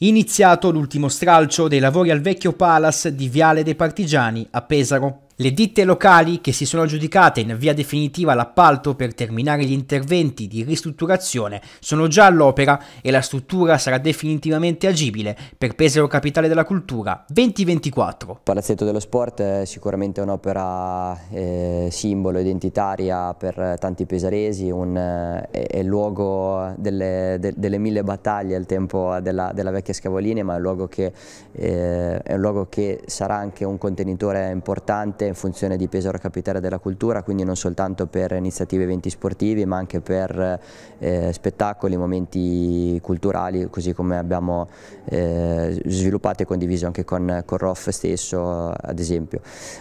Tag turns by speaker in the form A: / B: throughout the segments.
A: Iniziato l'ultimo stralcio dei lavori al vecchio Palace di Viale dei Partigiani a Pesaro. Le ditte locali che si sono aggiudicate in via definitiva l'appalto per terminare gli interventi di ristrutturazione sono già all'opera e la struttura sarà definitivamente agibile per Pesaro Capitale della Cultura 2024. Il
B: Palazzetto dello Sport è sicuramente un'opera eh, simbolo identitaria per tanti pesaresi, un, eh, è il luogo delle, de, delle, mille battaglie al tempo della, della vecchia Scavolini, ma è un, che, eh, è un luogo che sarà anche un contenitore importante in funzione di Pesaro Capitale della Cultura, quindi non soltanto per iniziative e eventi sportivi ma anche per eh, spettacoli, momenti culturali, così come abbiamo eh, sviluppato e condiviso anche con, con ROF stesso ad esempio.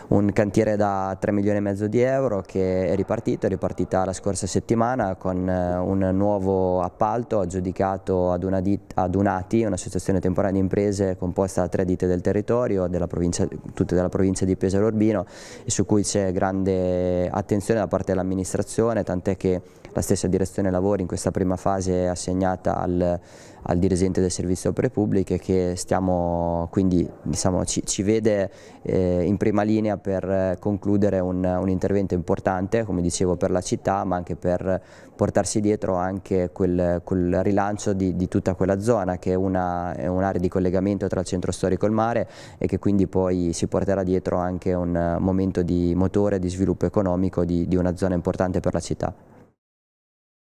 B: Un cantiere da 3 milioni e mezzo di euro che è ripartito, è ripartita la scorsa settimana con eh, un nuovo appalto aggiudicato ad, una dit, ad UNATI, un'associazione temporanea di imprese composta da tre ditte del territorio, della provincia, tutte della provincia di Pesaro Urbino e su cui c'è grande attenzione da parte dell'amministrazione, tant'è che la stessa direzione lavori in questa prima fase è assegnata al, al dirigente del servizio opere pubbliche che stiamo, quindi, diciamo, ci, ci, vede eh, in prima linea per concludere un, un, intervento importante, come dicevo, per la città ma anche per portarsi dietro anche quel, quel rilancio di, di, tutta quella zona che è un'area un di collegamento tra il centro storico e il mare e che quindi poi si porterà dietro anche un momento di motore, di sviluppo economico di, di una zona importante per la città.